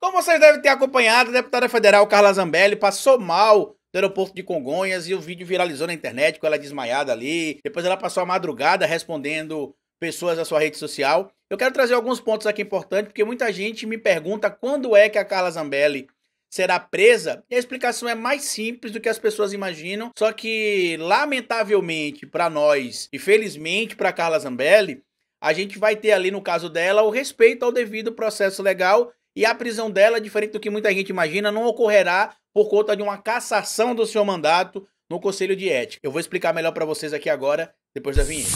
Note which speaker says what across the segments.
Speaker 1: Como vocês devem ter acompanhado, a deputada federal Carla Zambelli passou mal no aeroporto de Congonhas e o vídeo viralizou na internet com ela desmaiada ali. Depois ela passou a madrugada respondendo pessoas da sua rede social. Eu quero trazer alguns pontos aqui importantes, porque muita gente me pergunta quando é que a Carla Zambelli será presa. E a explicação é mais simples do que as pessoas imaginam, só que lamentavelmente para nós e felizmente para Carla Zambelli, a gente vai ter ali no caso dela o respeito ao devido processo legal e a prisão dela, diferente do que muita gente imagina, não ocorrerá por conta de uma cassação do seu mandato no Conselho de Ética. Eu vou explicar melhor para vocês aqui agora, depois da vinheta.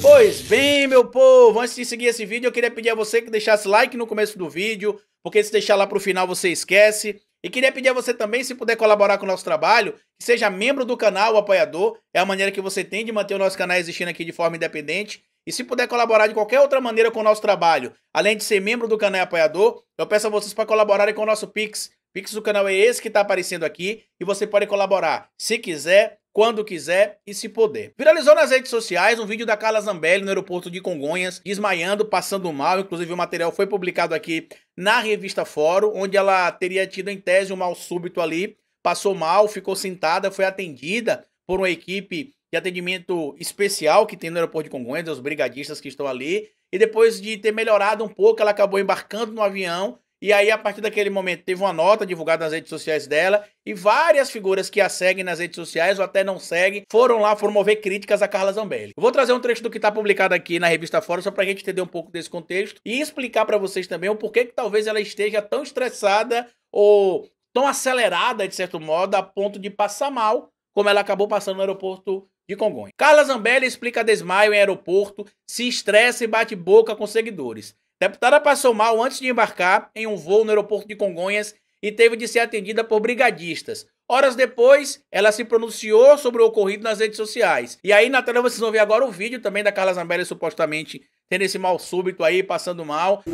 Speaker 1: Pois bem, meu povo, antes de seguir esse vídeo, eu queria pedir a você que deixasse like no começo do vídeo, porque se deixar lá pro final você esquece. E queria pedir a você também, se puder colaborar com o nosso trabalho, seja membro do canal, apoiador, é a maneira que você tem de manter o nosso canal existindo aqui de forma independente e se puder colaborar de qualquer outra maneira com o nosso trabalho, além de ser membro do canal e apoiador, eu peço a vocês para colaborarem com o nosso Pix. Pix do canal é esse que está aparecendo aqui e você pode colaborar se quiser, quando quiser e se puder. Viralizou nas redes sociais um vídeo da Carla Zambelli no aeroporto de Congonhas, desmaiando, passando mal. Inclusive, o material foi publicado aqui na revista Fórum, onde ela teria tido em tese um mal súbito ali, passou mal, ficou sentada, foi atendida por uma equipe de atendimento especial que tem no aeroporto de Congonhas, os brigadistas que estão ali. E depois de ter melhorado um pouco, ela acabou embarcando no avião. E aí, a partir daquele momento, teve uma nota divulgada nas redes sociais dela. E várias figuras que a seguem nas redes sociais ou até não seguem foram lá, promover críticas a Carla Zambelli. vou trazer um trecho do que está publicado aqui na revista Fora, só para a gente entender um pouco desse contexto e explicar para vocês também o porquê que talvez ela esteja tão estressada ou tão acelerada, de certo modo, a ponto de passar mal, como ela acabou passando no aeroporto de Congonha. Carla Zambelli explica desmaio em aeroporto, se estressa e bate boca com seguidores. Deputada passou mal antes de embarcar em um voo no aeroporto de Congonhas e teve de ser atendida por brigadistas. Horas depois, ela se pronunciou sobre o ocorrido nas redes sociais. E aí, na tela, vocês vão ver agora o vídeo também da Carla Zambelli supostamente tendo esse mal súbito aí, passando mal.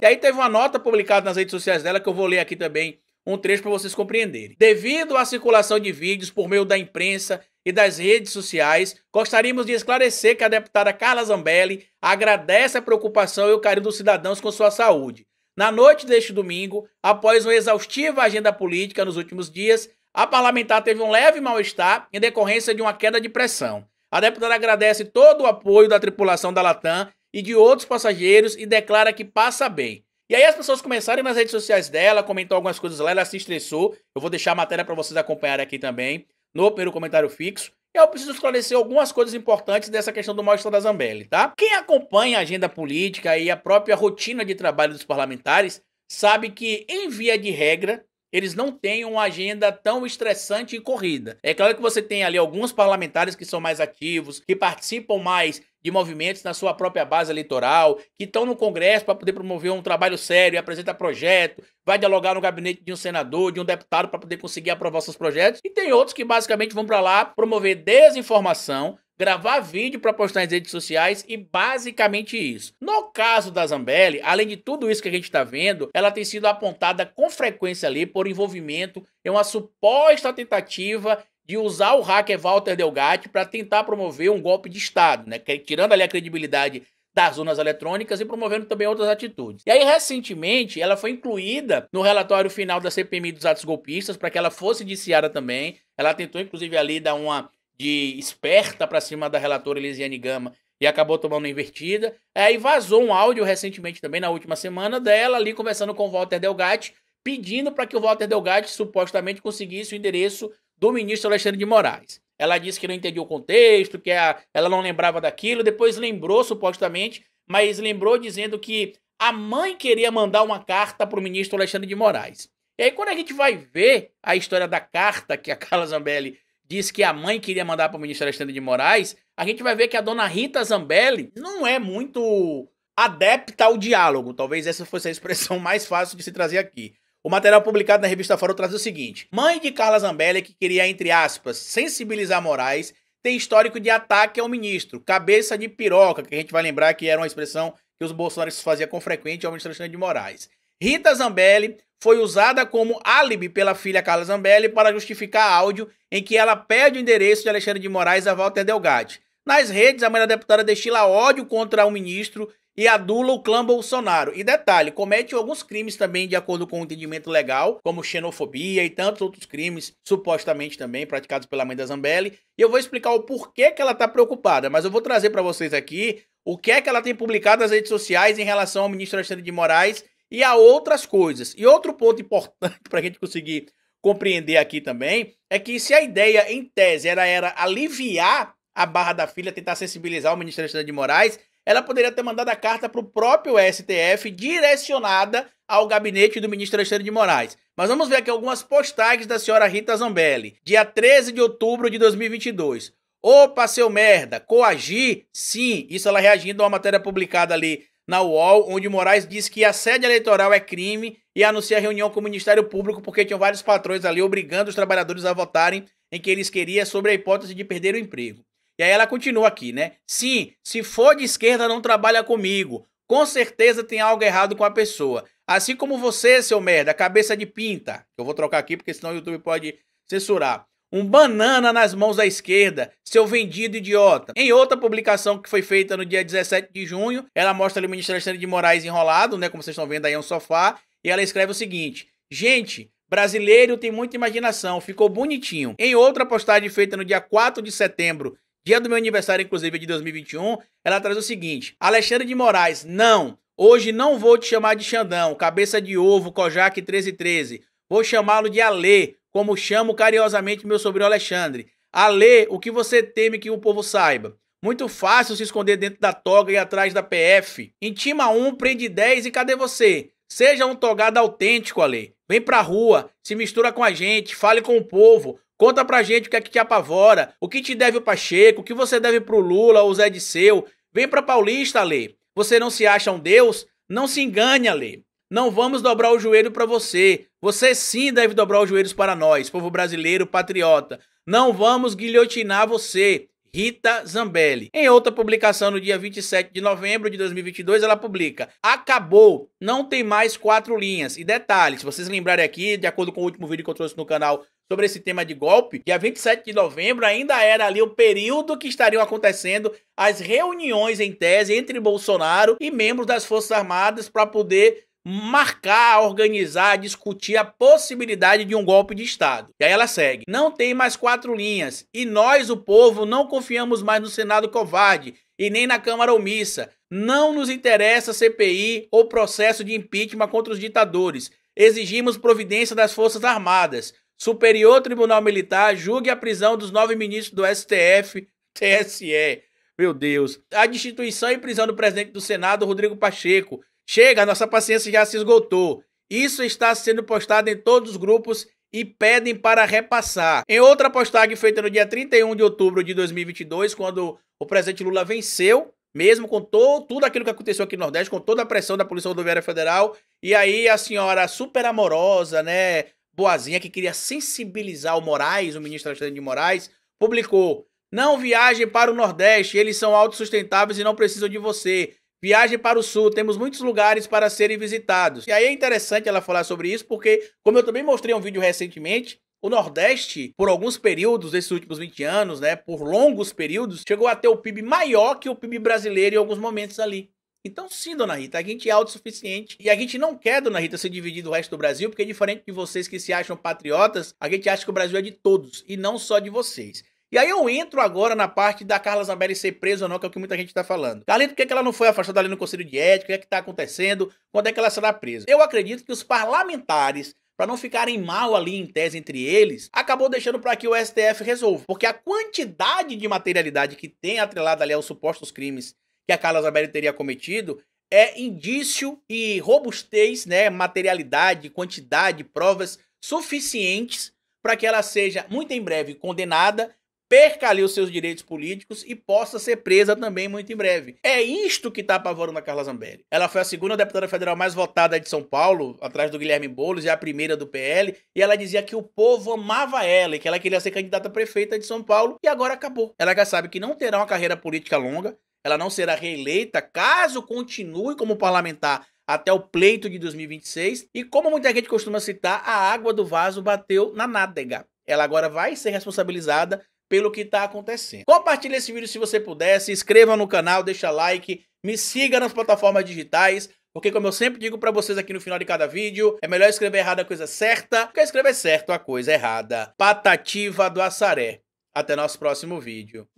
Speaker 1: E aí teve uma nota publicada nas redes sociais dela que eu vou ler aqui também um trecho para vocês compreenderem. Devido à circulação de vídeos por meio da imprensa e das redes sociais, gostaríamos de esclarecer que a deputada Carla Zambelli agradece a preocupação e o carinho dos cidadãos com sua saúde. Na noite deste domingo, após uma exaustiva agenda política nos últimos dias, a parlamentar teve um leve mal-estar em decorrência de uma queda de pressão. A deputada agradece todo o apoio da tripulação da Latam e de outros passageiros e declara que passa bem. E aí as pessoas começaram nas redes sociais dela, comentou algumas coisas lá, ela se estressou. Eu vou deixar a matéria para vocês acompanharem aqui também no primeiro comentário fixo. eu preciso esclarecer algumas coisas importantes dessa questão do mal-estar da Zambelli, tá? Quem acompanha a agenda política e a própria rotina de trabalho dos parlamentares sabe que, em via de regra, eles não têm uma agenda tão estressante e corrida. É claro que você tem ali alguns parlamentares que são mais ativos, que participam mais de movimentos na sua própria base eleitoral, que estão no Congresso para poder promover um trabalho sério, apresenta projeto, vai dialogar no gabinete de um senador, de um deputado para poder conseguir aprovar seus projetos. E tem outros que basicamente vão para lá promover desinformação, gravar vídeo para postar nas redes sociais e basicamente isso. No caso da Zambelli, além de tudo isso que a gente está vendo, ela tem sido apontada com frequência ali por envolvimento em é uma suposta tentativa de usar o hacker Walter Delgatti para tentar promover um golpe de Estado, né? É tirando ali a credibilidade das urnas eletrônicas e promovendo também outras atitudes. E aí, recentemente, ela foi incluída no relatório final da CPMI dos atos golpistas para que ela fosse indiciada também. Ela tentou, inclusive, ali dar uma de esperta para cima da relatora Elisiane Gama e acabou tomando invertida. É, aí vazou um áudio recentemente também, na última semana, dela ali conversando com o Walter Delgatti, pedindo para que o Walter Delgatti supostamente conseguisse o endereço do ministro Alexandre de Moraes. Ela disse que não entendia o contexto, que a, ela não lembrava daquilo, depois lembrou supostamente, mas lembrou dizendo que a mãe queria mandar uma carta para o ministro Alexandre de Moraes. E aí, quando a gente vai ver a história da carta que a Carla Zambelli disse que a mãe queria mandar para o ministro Alexandre de Moraes, a gente vai ver que a dona Rita Zambelli não é muito adepta ao diálogo. Talvez essa fosse a expressão mais fácil de se trazer aqui. O material publicado na revista Fórum traz o seguinte: mãe de Carla Zambelli, que queria, entre aspas, sensibilizar Moraes, tem histórico de ataque ao ministro, cabeça de piroca, que a gente vai lembrar que era uma expressão que os bolsonaristas faziam com frequência ao ministro Alexandre de Moraes. Rita Zambelli foi usada como álibi pela filha Carla Zambelli para justificar áudio em que ela pede o endereço de Alexandre de Moraes a Walter Delgatti. Nas redes, a da deputada destila ódio contra o ministro e adula o clã Bolsonaro. E detalhe, comete alguns crimes também de acordo com o entendimento legal, como xenofobia e tantos outros crimes, supostamente também praticados pela mãe da Zambelli. E eu vou explicar o porquê que ela está preocupada, mas eu vou trazer para vocês aqui o que é que ela tem publicado nas redes sociais em relação ao ministro Alexandre de Moraes e a outras coisas. E outro ponto importante para a gente conseguir compreender aqui também é que se a ideia em tese era, era aliviar a barra da filha, tentar sensibilizar o ministro Alexandre de Moraes, ela poderia ter mandado a carta para o próprio STF, direcionada ao gabinete do ministro Alexandre de Moraes. Mas vamos ver aqui algumas postagens da senhora Rita Zambelli. Dia 13 de outubro de 2022. Opa, seu merda, coagir? Sim, isso ela reagindo a uma matéria publicada ali na UOL, onde Moraes diz que assédio eleitoral é crime e anuncia reunião com o Ministério Público porque tinham vários patrões ali obrigando os trabalhadores a votarem em que eles queriam sobre a hipótese de perder o emprego. E aí ela continua aqui, né? Sim, se for de esquerda, não trabalha comigo. Com certeza tem algo errado com a pessoa. Assim como você, seu merda, cabeça de pinta. Eu vou trocar aqui porque senão o YouTube pode censurar. Um banana nas mãos da esquerda, seu vendido idiota. Em outra publicação que foi feita no dia 17 de junho, ela mostra ali o ministro Alexandre de Moraes enrolado, né? Como vocês estão vendo aí, é um sofá. E ela escreve o seguinte: Gente, brasileiro tem muita imaginação, ficou bonitinho. Em outra postagem feita no dia 4 de setembro dia do meu aniversário, inclusive, é de 2021, ela traz o seguinte: Alexandre de Moraes, não. Hoje não vou te chamar de Xandão, cabeça de ovo, Kojak 1313. Vou chamá-lo de Alê, como chamo carinhosamente meu sobrinho Alexandre. Alê, o que você teme que o povo saiba? Muito fácil se esconder dentro da toga e atrás da PF. Intima um, prende 10 e cadê você? Seja um togado autêntico, Ale. Vem pra rua, se mistura com a gente, fale com o povo, Conta pra gente o que é que te apavora, o que te deve o Pacheco, o que você deve pro Lula ou Zé de Seu. Vem pra Paulista, Lê. Você não se acha um deus? Não se engane, Lê. Não vamos dobrar o joelho para você. Você sim deve dobrar os joelhos para nós, povo brasileiro patriota. Não vamos guilhotinar você. Rita Zambelli. Em outra publicação, no dia 27 de novembro de 2022, ela publica: Acabou, não tem mais quatro linhas. E detalhe, se vocês lembrarem aqui, de acordo com o último vídeo que eu trouxe no canal sobre esse tema de golpe, dia 27 de novembro ainda era ali o período que estariam acontecendo as reuniões em tese entre Bolsonaro e membros das Forças Armadas para poder marcar, organizar, discutir a possibilidade de um golpe de Estado. E aí ela segue: não tem mais quatro linhas e nós, o povo, não confiamos mais no Senado covarde e nem na Câmara omissa. Não nos interessa CPI ou processo de impeachment contra os ditadores. Exigimos providência das Forças Armadas. Superior Tribunal Militar julgue a prisão dos nove ministros do STF, TSE. Meu Deus. A destituição e prisão do presidente do Senado, Rodrigo Pacheco. Chega, nossa paciência já se esgotou. Isso está sendo postado em todos os grupos e pedem para repassar. Em outra postagem feita no dia 31 de outubro de 2022, quando o presidente Lula venceu, mesmo com tudo aquilo que aconteceu aqui no Nordeste, com toda a pressão da Polícia Rodoviária Federal, e aí a senhora super amorosa, né, boazinha que queria sensibilizar o Moraes, o ministro Alexandre de Moraes, publicou: Não viaje para o Nordeste, eles são autossustentáveis e não precisam de você. Viaje para o Sul, temos muitos lugares para serem visitados. E aí é interessante ela falar sobre isso, porque, como eu também mostrei um vídeo recentemente, o Nordeste, por alguns períodos desses últimos 20 anos, né, por longos períodos, chegou a ter o PIB maior que o PIB brasileiro em alguns momentos ali. Então, sim, dona Rita, a gente é autossuficiente e a gente não quer, dona Rita, se dividir do resto do Brasil, porque diferente de vocês que se acham patriotas, a gente acha que o Brasil é de todos e não só de vocês. E aí eu entro agora na parte da Carla Zambelli ser presa ou não, que é o que muita gente está falando. Carlito, por que, é que ela não foi afastada ali no Conselho de Ética? O que é que está acontecendo? Quando é que ela será presa? Eu acredito que os parlamentares para não ficarem mal ali em tese entre eles, acabou deixando para que o STF resolva. Porque a quantidade de materialidade que tem atrelada ali aos supostos crimes que a Carla Zambelli teria cometido é indício e robustez, né, materialidade, quantidade, provas suficientes para que ela seja muito em breve condenada, perca ali os seus direitos políticos e possa ser presa também muito em breve. É isto que está apavorando a Carla Zambelli. Ela foi a segunda deputada federal mais votada de São Paulo, atrás do Guilherme Boulos, e a primeira do PL, e ela dizia que o povo amava ela e que ela queria ser candidata a prefeita de São Paulo, e agora acabou. Ela já sabe que não terá uma carreira política longa, ela não será reeleita caso continue como parlamentar até o pleito de 2026. E como muita gente costuma citar, a água do vaso bateu na nádega. Ela agora vai ser responsabilizada pelo que está acontecendo. Compartilhe esse vídeo se você puder, se inscreva no canal, deixa like, me siga nas plataformas digitais, porque como eu sempre digo para vocês aqui no final de cada vídeo, é melhor escrever errado a coisa certa, que escrever certo a coisa errada. Patativa do Assaré. Até nosso próximo vídeo.